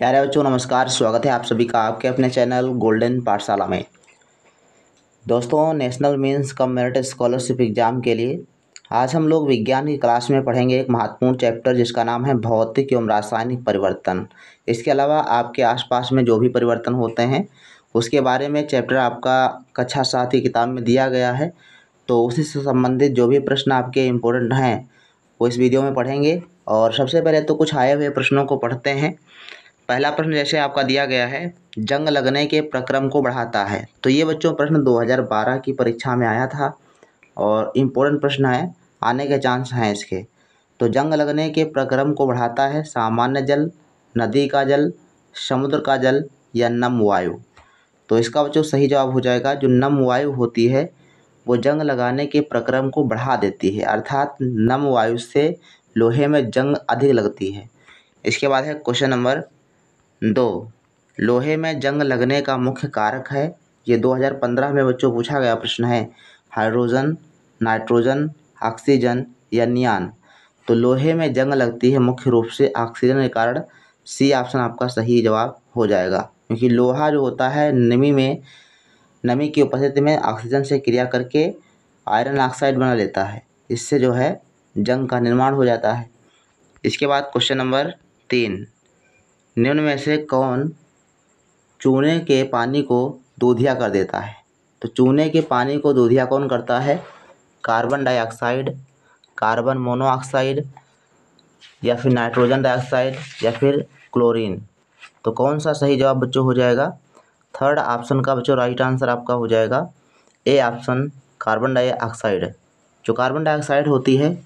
प्यारे बच्चों नमस्कार स्वागत है आप सभी का आपके अपने चैनल गोल्डन पाठशाला में दोस्तों national means cum merit scholarship exam के लिए आज हम लोग विज्ञान की क्लास में पढ़ेंगे एक महत्वपूर्ण चैप्टर जिसका नाम है भौतिक एवं रासायनिक परिवर्तन इसके अलावा आपके आसपास में जो भी परिवर्तन होते हैं उसके बारे में चैप्टर आपका कक्षा साथ ही किताब में दिया गया है तो उसी से संबंधित जो भी प्रश्न आपके इम्पोर्टेंट हैं वो इस वीडियो में पढ़ेंगे और सबसे पहले तो कुछ आए हुए प्रश्नों को पढ़ते हैं पहला प्रश्न जैसे आपका दिया गया है जंग लगने के प्रक्रम को बढ़ाता है तो ये बच्चों प्रश्न 2012 की परीक्षा में आया था और इम्पोर्टेंट प्रश्न है आने के चांस हैं इसके तो जंग लगने के प्रक्रम को बढ़ाता है सामान्य जल नदी का जल समुद्र का जल या नम वायु तो इसका बच्चों सही जवाब हो जाएगा जो नम वायु होती है वो जंग लगाने के प्रक्रम को बढ़ा देती है अर्थात नम वायु से लोहे में जंग अधिक लगती है इसके बाद है क्वेश्चन नंबर दो लोहे में जंग लगने का मुख्य कारक है ये 2015 में बच्चों पूछा गया प्रश्न है हाइड्रोजन नाइट्रोजन ऑक्सीजन या नियान तो लोहे में जंग लगती है मुख्य रूप से ऑक्सीजन के कारण सी ऑप्शन आपका सही जवाब हो जाएगा क्योंकि लोहा जो होता है नमी में नमी की उपस्थिति में ऑक्सीजन से क्रिया करके आयरन ऑक्साइड बना लेता है इससे जो है जंग का निर्माण हो जाता है इसके बाद क्वेश्चन नंबर तीन निम्न में से कौन चूने के पानी को दूधिया कर देता है तो चूने के पानी को दूधिया कौन करता है कार्बन डाइऑक्साइड कार्बन मोनोऑक्साइड या फिर नाइट्रोजन डाइऑक्साइड या फिर क्लोरीन तो कौन सा सही जवाब बच्चों हो जाएगा थर्ड ऑप्शन का बच्चों राइट आंसर आपका हो जाएगा ए ऑप्शन कार्बन डाइऑक्साइड जो कार्बन डाइऑक्साइड होती है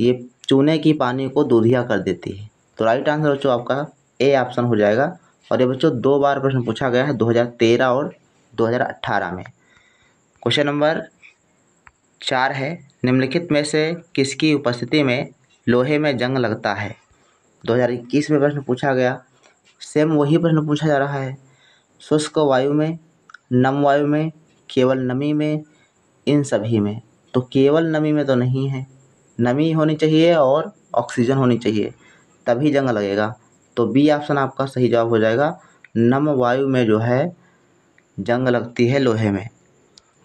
ये चूने की पानी को दूधिया कर देती है तो राइट आंसर बच्चों आपका ए ऑप्शन हो जाएगा और ये बच्चों दो बार प्रश्न पूछा गया है 2013 और 2018 में क्वेश्चन नंबर चार है निम्नलिखित में से किसकी उपस्थिति में लोहे में जंग लगता है 2021 में प्रश्न पूछा गया सेम वही प्रश्न पूछा जा रहा है शुष्क वायु में नम वायु में केवल नमी में इन सभी में तो केवल नमी में तो नहीं है नमी होनी चाहिए और ऑक्सीजन होनी चाहिए तभी जंग लगेगा तो बी ऑप्शन आपका सही जवाब हो जाएगा नम वायु में जो है जंग लगती है लोहे में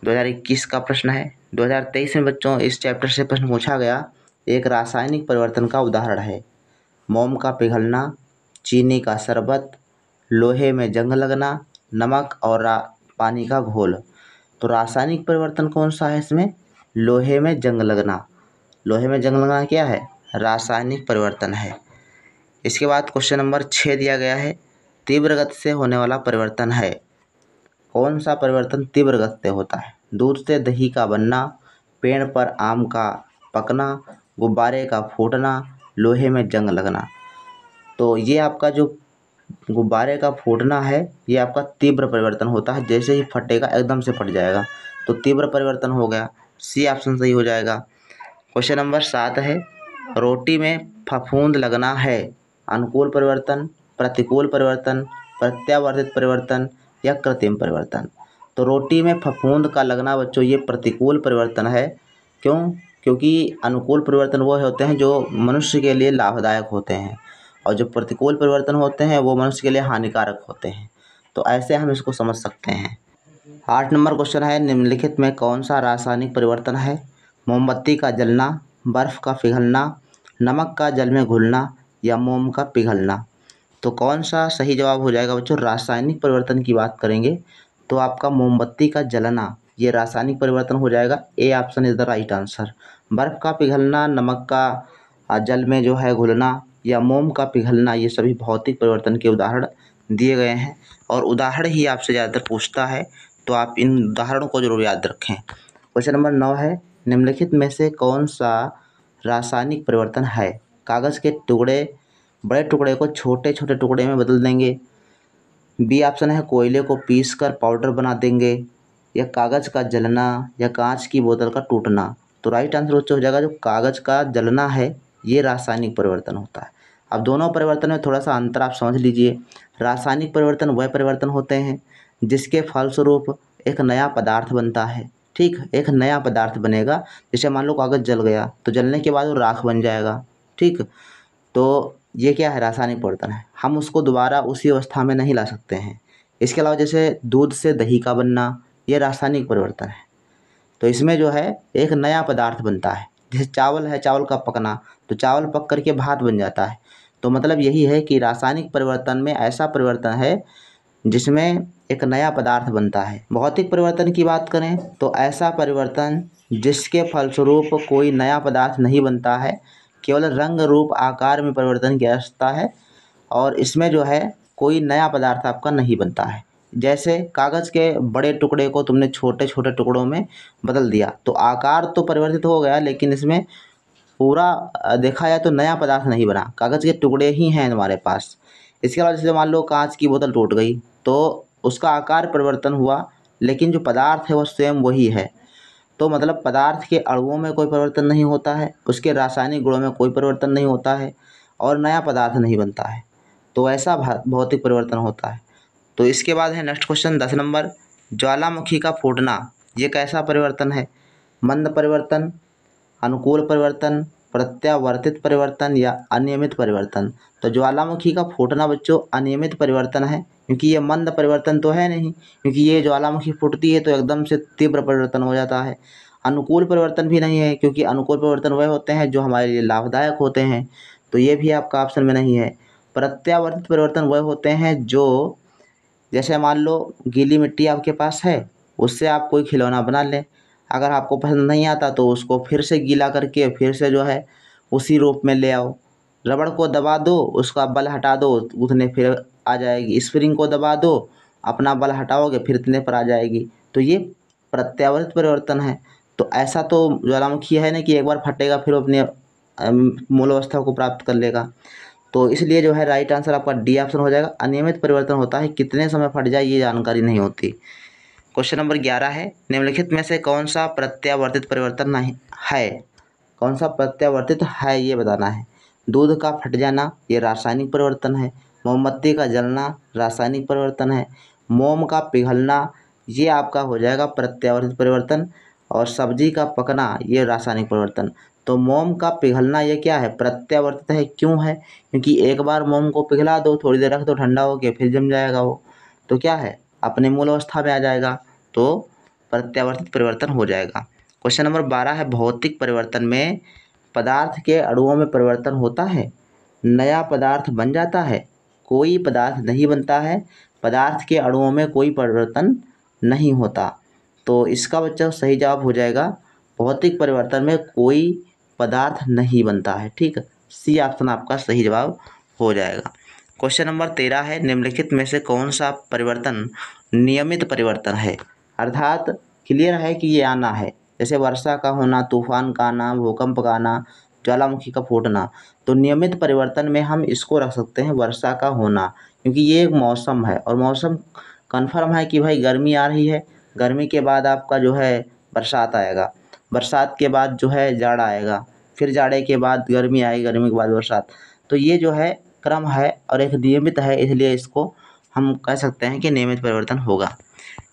2021 का प्रश्न है 2023 में बच्चों इस चैप्टर से प्रश्न पूछा गया एक रासायनिक परिवर्तन का उदाहरण है मोम का पिघलना चीनी का शरबत लोहे में जंग लगना नमक और पानी का घोल तो रासायनिक परिवर्तन कौन सा है इसमें लोहे में जंग लगना लोहे में जंग लगना क्या है रासायनिक परिवर्तन है इसके बाद क्वेश्चन नंबर छः दिया गया है तीव्र गति से होने वाला परिवर्तन है कौन सा परिवर्तन तीव्र गति से होता है दूध से दही का बनना पेड़ पर आम का पकना गुब्बारे का फूटना लोहे में जंग लगना तो ये आपका जो गुब्बारे का फूटना है ये आपका तीव्र परिवर्तन होता है जैसे ही फटेगा एकदम से फट जाएगा तो तीव्र परिवर्तन हो गया सी ऑप्शन सही हो जाएगा क्वेश्चन नंबर सात है रोटी में फफूंद लगना है अनुकूल परिवर्तन प्रतिकूल परिवर्तन प्रत्यावर्तित परिवर्तन या कृत्रिम परिवर्तन तो रोटी में फफूंद का लगना बच्चों ये प्रतिकूल परिवर्तन है क्यों क्योंकि अनुकूल परिवर्तन वो होते हैं जो मनुष्य के लिए लाभदायक होते हैं और जो प्रतिकूल परिवर्तन होते हैं वो मनुष्य के लिए हानिकारक होते हैं तो ऐसे हम इसको समझ सकते हैं आठ नंबर क्वेश्चन है निम्नलिखित में कौन सा रासायनिक परिवर्तन है मोमबत्ती का जलना बर्फ़ का पिघलना नमक का जल में घुलना या मोम का पिघलना तो कौन सा सही जवाब हो जाएगा बच्चों रासायनिक परिवर्तन की बात करेंगे तो आपका मोमबत्ती का जलना ये रासायनिक परिवर्तन हो जाएगा A option is the right answer बर्फ़ का पिघलना नमक का जल में जो है घुलना या मोम का पिघलना ये सभी भौतिक परिवर्तन के उदाहरण दिए गए हैं और उदाहरण ही आपसे ज़्यादातर पूछता है तो आप इन उदाहरणों को जरूर याद रखें क्वेश्चन नंबर नौ है निम्नलिखित में से कौन सा रासायनिक परिवर्तन है कागज़ के टुकड़े बड़े टुकड़े को छोटे छोटे टुकड़े में बदल देंगे बी ऑप्शन है कोयले को पीस कर पाउडर बना देंगे या कागज़ का जलना या कांच की बोतल का टूटना तो राइट आंसर उच्च हो जाएगा जो कागज़ का जलना है ये रासायनिक परिवर्तन होता है अब दोनों परिवर्तन में थोड़ा सा अंतर आप समझ लीजिए रासायनिक परिवर्तन वह परिवर्तन होते हैं जिसके फलस्वरूप एक नया पदार्थ बनता है ठीक एक नया पदार्थ बनेगा जैसे मान लो कागज़ जल गया तो जलने के बाद वो राख बन जाएगा ठीक तो ये क्या है रासायनिक परिवर्तन है हम उसको दोबारा उसी अवस्था में नहीं ला सकते हैं इसके अलावा जैसे दूध से दही का बनना ये रासायनिक परिवर्तन है तो इसमें जो है एक नया पदार्थ बनता है जैसे चावल है चावल का पकना तो चावल पक करके भात बन जाता है तो मतलब यही है कि रासायनिक परिवर्तन में ऐसा परिवर्तन है जिसमें एक नया पदार्थ बनता है भौतिक परिवर्तन की बात करें तो ऐसा परिवर्तन जिसके फलस्वरूप कोई नया पदार्थ नहीं बनता है केवल रंग रूप आकार में परिवर्तन किया जाता है और इसमें जो है कोई नया पदार्थ आपका नहीं बनता है जैसे कागज़ के बड़े टुकड़े को तुमने छोटे छोटे टुकड़ों में बदल दिया तो आकार तो परिवर्तित हो गया लेकिन इसमें पूरा देखा जाए तो नया पदार्थ नहीं बना कागज़ के टुकड़े ही हैं हमारे पास इसके अलावा जैसे मान लो कांच की बोतल टूट गई तो उसका आकार परिवर्तन हुआ लेकिन जो पदार्थ है वह सेम वही है तो मतलब पदार्थ के अणुओं में कोई परिवर्तन नहीं होता है उसके रासायनिक गुणों में कोई परिवर्तन नहीं होता है और नया पदार्थ नहीं बनता है तो ऐसा भौतिक परिवर्तन होता है तो इसके बाद है नेक्स्ट क्वेश्चन दस नंबर ज्वालामुखी का फूटना ये कैसा परिवर्तन है मंद परिवर्तन अनुकूल परिवर्तन प्रत्यावर्तित परिवर्तन या अनियमित परिवर्तन तो ज्वालामुखी का फूटना बच्चों अनियमित परिवर्तन है क्योंकि ये मंद परिवर्तन तो है नहीं क्योंकि ये ज्वालामुखी फूटती है तो एकदम से तीव्र परिवर्तन हो जाता है अनुकूल परिवर्तन भी नहीं है क्योंकि अनुकूल परिवर्तन वह होते हैं जो हमारे लिए लाभदायक होते हैं तो ये भी आपका ऑप्शन में नहीं है प्रत्यावर्तित परिवर्तन वह होते हैं जो जैसे मान लो गीली मिट्टी आपके पास है उससे आप कोई खिलौना बना लें अगर आपको पसंद नहीं आता तो उसको फिर से गीला करके फिर से जो है उसी रूप में ले आओ रबड़ को दबा दो उसका बल हटा दो उतने फिर आ जाएगी स्प्रिंग को दबा दो अपना बल हटाओगे फिर इतने पर आ जाएगी तो ये प्रत्यावर्त परिवर्तन है तो ऐसा तो ज्वालामुखी है ना कि एक बार फटेगा फिर अपने मूल अवस्था को प्राप्त कर लेगा तो इसलिए जो है राइट आंसर आपका डी ऑप्शन हो जाएगा अनियमित परिवर्तन होता है कितने समय फट जाए ये जानकारी नहीं होती क्वेश्चन नंबर ग्यारह है निम्नलिखित में से कौन सा प्रत्यावर्तित परिवर्तन नहीं है कौन सा प्रत्यावर्तित है ये बताना है दूध का फट जाना ये रासायनिक परिवर्तन है मोमबत्ती का जलना रासायनिक परिवर्तन है मोम का पिघलना ये आपका हो जाएगा प्रत्यावर्तित परिवर्तन और सब्जी का पकना ये रासायनिक परिवर्तन तो मोम का पिघलना ये क्या है प्रत्यावर्तित है क्यों है क्योंकि एक बार मोम को पिघला दो थोड़ी देर रख दो ठंडा हो के फिर जम जाएगा वो तो क्या है अपने मूल अवस्था में आ जाएगा तो प्रत्यावर्तित परिवर्तन हो जाएगा क्वेश्चन नंबर बारह है भौतिक परिवर्तन में पदार्थ के अणुओं में परिवर्तन होता है नया पदार्थ बन जाता है कोई पदार्थ नहीं बनता है पदार्थ के अणुओं में कोई परिवर्तन नहीं होता तो इसका बच्चा सही जवाब हो जाएगा भौतिक परिवर्तन में कोई पदार्थ नहीं बनता है ठीक सी ऑप्शन आपका सही जवाब हो जाएगा क्वेश्चन नंबर तेरह है निम्नलिखित में से कौन सा परिवर्तन नियमित परिवर्तन है अर्थात क्लियर है कि ये आना है जैसे वर्षा का होना तूफान का आना भूकंप का आना ज्वालामुखी का फूटना तो नियमित परिवर्तन में हम इसको रख सकते हैं वर्षा का होना क्योंकि ये एक मौसम है और मौसम कन्फर्म है कि भाई गर्मी आ रही है गर्मी के बाद आपका जो है बरसात आएगा बरसात के बाद जो है जाड़ा आएगा फिर जाड़े के बाद गर्मी आएगी गर्मी के बाद बरसात तो ये जो है क्रम है और एक नियमित है इसलिए इसको हम कह सकते हैं कि नियमित परिवर्तन होगा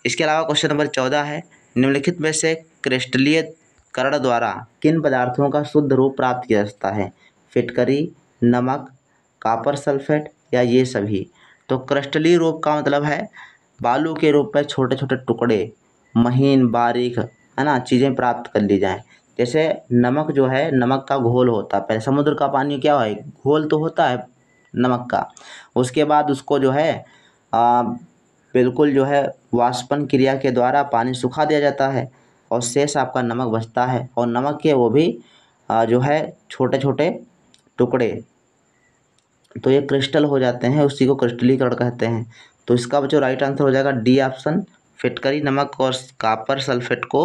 इसके अलावा क्वेश्चन नंबर चौदह है निम्नलिखित में से क्रिस्टलीयकरण द्वारा किन पदार्थों का शुद्ध रूप प्राप्त किया जाता है फिटकरी नमक कापर सल्फेट या ये सभी तो क्रिस्टलीय रूप का मतलब है बालू के रूप में छोटे छोटे टुकड़े महीन बारीक है ना चीज़ें प्राप्त कर ली जाएँ जैसे नमक जो है नमक का घोल होता है पहले समुद्र का पानी क्या है घोल तो होता है नमक का उसके बाद उसको जो है आ, बिल्कुल जो है वाष्पन क्रिया के द्वारा पानी सुखा दिया जाता है और शेष आपका नमक बचता है और नमक के वो भी जो है छोटे छोटे टुकड़े तो ये क्रिस्टल हो जाते हैं उसी को क्रिस्टलीकरण कहते हैं तो इसका बच्चों राइट आंसर हो जाएगा डी ऑप्शन फिटकरी नमक और कापर सल्फेट को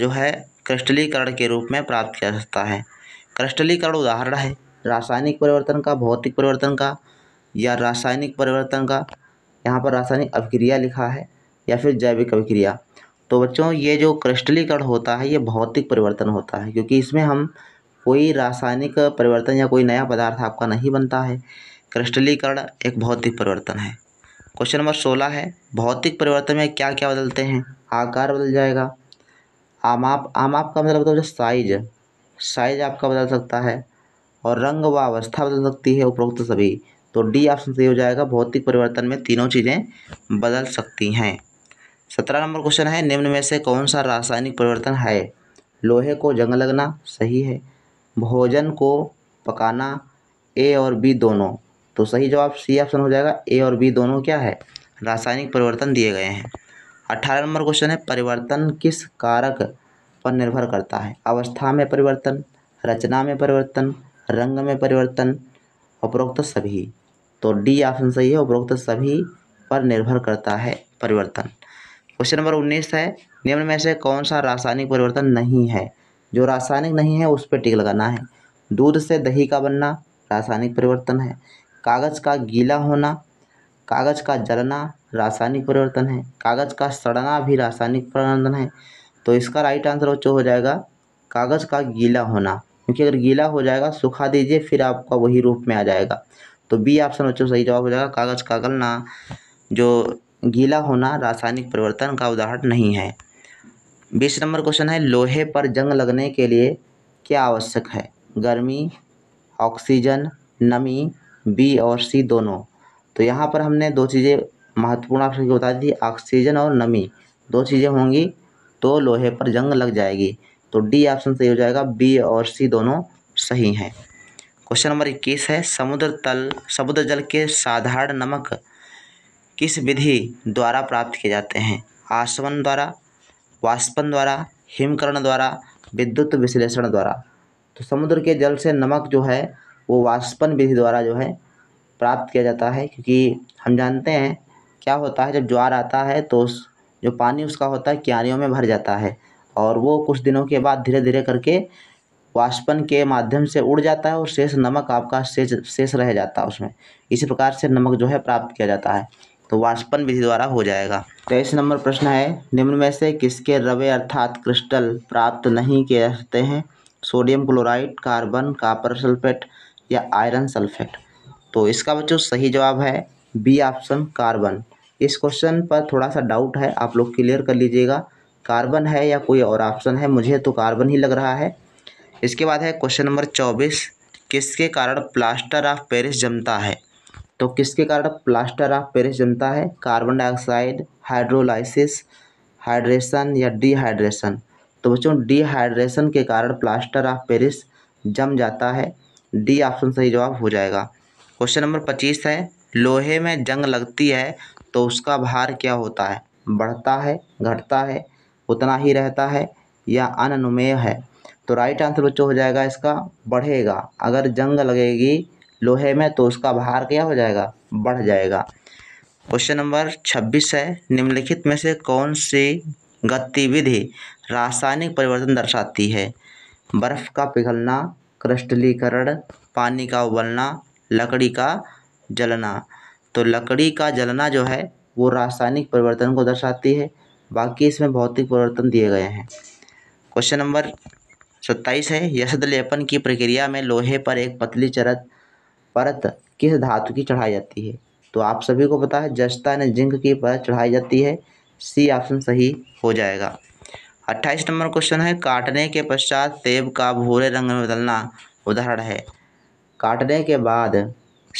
जो है क्रिस्टलीकरण के रूप में प्राप्त किया जाता है क्रिस्टलीकरण उदाहरण है रासायनिक परिवर्तन का भौतिक परिवर्तन का या रासायनिक परिवर्तन का यहाँ पर रासायनिक अभिक्रिया लिखा है या फिर जैविक अभिक्रिया तो बच्चों ये जो क्रिस्टलीकरण होता है ये भौतिक परिवर्तन होता है क्योंकि इसमें हम कोई रासायनिक परिवर्तन या कोई नया पदार्थ आपका नहीं बनता है क्रिस्टलीकरण एक भौतिक परिवर्तन है क्वेश्चन नंबर सोलह है भौतिक परिवर्तन में क्या क्या बदलते हैं आकार बदल जाएगा आमाप आमाप का मतलब बताओ साइज साइज आपका बदल सकता है और रंग व अवस्था बदल सकती है उपरोक्त सभी तो डी ऑप्शन सही हो जाएगा भौतिक परिवर्तन में तीनों चीज़ें बदल सकती हैं सत्रह नंबर क्वेश्चन है निम्न में से कौन सा रासायनिक परिवर्तन है लोहे को जंग लगना सही है भोजन को पकाना ए और बी दोनों तो सही जवाब सी ऑप्शन हो जाएगा ए और बी दोनों क्या है रासायनिक परिवर्तन दिए गए हैं अट्ठारह नंबर क्वेश्चन है परिवर्तन किस कारक पर निर्भर करता है अवस्था में परिवर्तन रचना में परिवर्तन रंग में परिवर्तन उपरोक्त सभी तो डी ऑप्शन सही है उपरोक्त सभी पर निर्भर करता है परिवर्तन क्वेश्चन नंबर उन्नीस है निम्न में से कौन सा रासायनिक परिवर्तन नहीं है जो रासायनिक नहीं है उस पर टिक लगाना है दूध से दही का बनना रासायनिक परिवर्तन है कागज़ का गीला होना कागज़ का जलना रासायनिक परिवर्तन है कागज़ का सड़ना भी रासायनिक परिवर्तन है तो इसका राइट आंसर जो हो जाएगा कागज़ का गीला होना क्योंकि अगर गीला हो जाएगा सुखा दीजिए फिर आपका वही रूप में आ जाएगा तो बी ऑप्शन बच्चों सही जवाब हो जाएगा कागज़ का गलना जो गीला होना रासायनिक परिवर्तन का उदाहरण नहीं है बीस नंबर क्वेश्चन है लोहे पर जंग लगने के लिए क्या आवश्यक है गर्मी ऑक्सीजन नमी बी और सी दोनों तो यहाँ पर हमने दो चीज़ें महत्वपूर्ण ऑप्शन की बता दी थी ऑक्सीजन और नमी दो चीज़ें होंगी तो लोहे पर जंग लग जाएगी तो डी ऑप्शन सही हो जाएगा बी और सी दोनों सही हैं क्वेश्चन नंबर इक्कीस है समुद्र तल समुद्र जल के साधारण नमक किस विधि द्वारा प्राप्त किए जाते हैं आसवन द्वारा वाष्पन द्वारा हिमकरण द्वारा विद्युत विश्लेषण द्वारा तो समुद्र के जल से नमक जो है वो वाष्पन विधि द्वारा जो है प्राप्त किया जाता है क्योंकि हम जानते हैं क्या होता है जब ज्वार आता है तो उस जो पानी उसका होता है क्यारियों में भर जाता है और वो कुछ दिनों के बाद धीरे धीरे करके वाष्पन के माध्यम से उड़ जाता है और शेष नमक आपका शेष शेष रह जाता है उसमें इसी प्रकार से नमक जो है प्राप्त किया जाता है तो वाष्पन विधि द्वारा हो जाएगा तेईस तो नंबर प्रश्न है निम्न में से किसके रवे अर्थात क्रिस्टल प्राप्त नहीं किए जाते हैं sodium chloride carbon copper sulphate या आयरन सल्फेट तो इसका बच्चों सही जवाब है बी ऑप्शन कार्बन इस क्वेश्चन पर थोड़ा सा डाउट है आप लोग क्लियर कर लीजिएगा कार्बन है या कोई और ऑप्शन है मुझे तो कार्बन ही लग रहा है इसके बाद है क्वेश्चन नंबर चौबीस किसके कारण प्लास्टर ऑफ पेरिस जमता है तो किसके कारण प्लास्टर ऑफ पेरिस जमता है कार्बन डाइऑक्साइड हाइड्रोलाइसिस हाइड्रेशन या डिहाइड्रेशन तो बच्चों डिहाइड्रेशन के कारण प्लास्टर ऑफ पेरिस जम जाता है डी ऑप्शन सही जवाब हो जाएगा क्वेश्चन नंबर पच्चीस है लोहे में जंग लगती है तो उसका भार क्या होता है बढ़ता है घटता है उतना ही रहता है या अनुमेय है तो राइट आंसर बच्चों हो जाएगा इसका बढ़ेगा अगर जंग लगेगी लोहे में तो उसका भार क्या हो जाएगा बढ़ जाएगा क्वेश्चन नंबर छब्बीस है निम्नलिखित में से कौन सी गतिविधि रासायनिक परिवर्तन दर्शाती है बर्फ़ का पिघलना क्रिस्टलीकरण पानी का उबलना लकड़ी का जलना तो लकड़ी का जलना जो है वो रासायनिक परिवर्तन को दर्शाती है बाकी इसमें भौतिक परिवर्तन दिए गए हैं क्वेश्चन नंबर सत्ताईस है लेपन की प्रक्रिया में लोहे पर एक पतली चरत परत किस धातु की चढ़ाई जाती है तो आप सभी को पता है जस्ता ने जिंक की परत चढ़ाई जाती है सी ऑप्शन सही हो जाएगा अट्ठाईस नंबर क्वेश्चन है काटने के पश्चात सेब का भूरे रंग में बदलना उदाहरण है काटने के बाद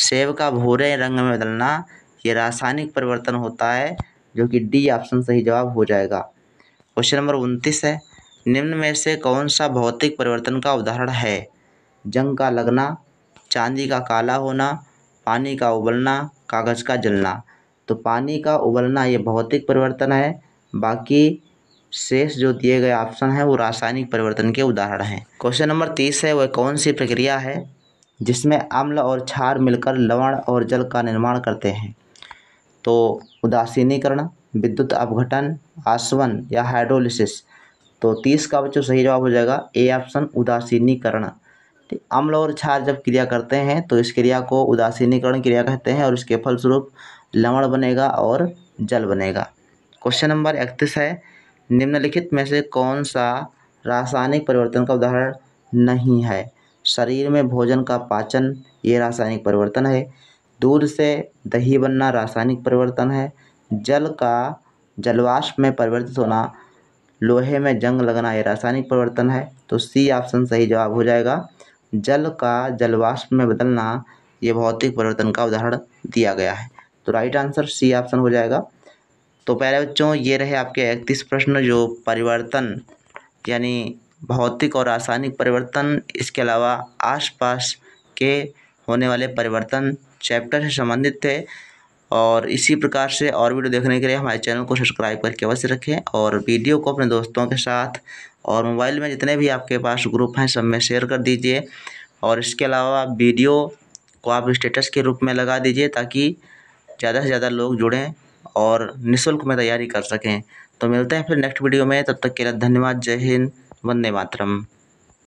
सेब का भूरे रंग में बदलना ये रासायनिक परिवर्तन होता है जो कि डी ऑप्शन सही जवाब हो जाएगा क्वेश्चन नंबर उनतीस है निम्न में से कौन सा भौतिक परिवर्तन का उदाहरण है जंग का लगना चांदी का काला होना पानी का उबलना कागज़ का जलना तो पानी का उबलना ये भौतिक परिवर्तन है बाकी शेष जो दिए गए ऑप्शन हैं वो रासायनिक परिवर्तन के उदाहरण हैं क्वेश्चन नंबर तीस है वह कौन सी प्रक्रिया है जिसमें अम्ल और क्षार मिलकर लवण और जल का निर्माण करते हैं तो उदासीनीकरण विद्युत अपघटन आसवन या हाइड्रोलिसिस तो तीस का बच्चों सही जवाब हो जाएगा ए ऑप्शन उदासीनीकरण अम्ल तो और क्षार जब क्रिया करते हैं तो इस क्रिया को उदासीनीकरण क्रिया कहते हैं और इसके फलस्वरूप लवण बनेगा और जल बनेगा क्वेश्चन नंबर इकतीस है निम्नलिखित में से कौन सा रासायनिक परिवर्तन का उदाहरण नहीं है शरीर में भोजन का पाचन ये रासायनिक परिवर्तन है दूध से दही बनना रासायनिक परिवर्तन है जल का जलवाष्प में परिवर्तित होना लोहे में जंग लगना ये रासायनिक परिवर्तन है तो सी ऑप्शन सही जवाब हो जाएगा जल का जलवाष्प में बदलना ये भौतिक परिवर्तन का उदाहरण दिया गया है तो राइट आंसर सी ऑप्शन हो जाएगा तो पहले बच्चों ये रहे आपके इकतीस प्रश्न जो परिवर्तन यानी भौतिक और रासायनिक परिवर्तन इसके अलावा आसपास के होने वाले परिवर्तन चैप्टर से संबंधित थे और इसी प्रकार से और वीडियो देखने के लिए हमारे चैनल को सब्सक्राइब करके अवश्य रखें और वीडियो को अपने दोस्तों के साथ और मोबाइल में जितने भी आपके पास ग्रुप हैं सब में शेयर कर दीजिए और इसके अलावा वीडियो को आप स्टेटस के रूप में लगा दीजिए ताकि ज़्यादा से ज़्यादा लोग जुड़ें और निःशुल्क में तैयारी कर सकें तो मिलते हैं फिर नेक्स्ट वीडियो में तब तक के लिए धन्यवाद जय हिंद वंदे मातरम